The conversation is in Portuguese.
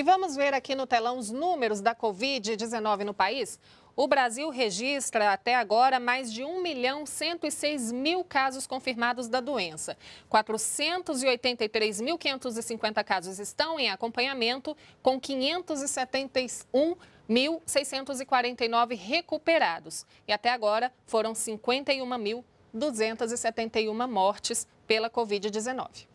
E vamos ver aqui no telão os números da Covid-19 no país. O Brasil registra até agora mais de 1 milhão 106 mil casos confirmados da doença. 483.550 casos estão em acompanhamento, com 571 1.649 recuperados. E até agora foram 51.271 mortes pela Covid-19.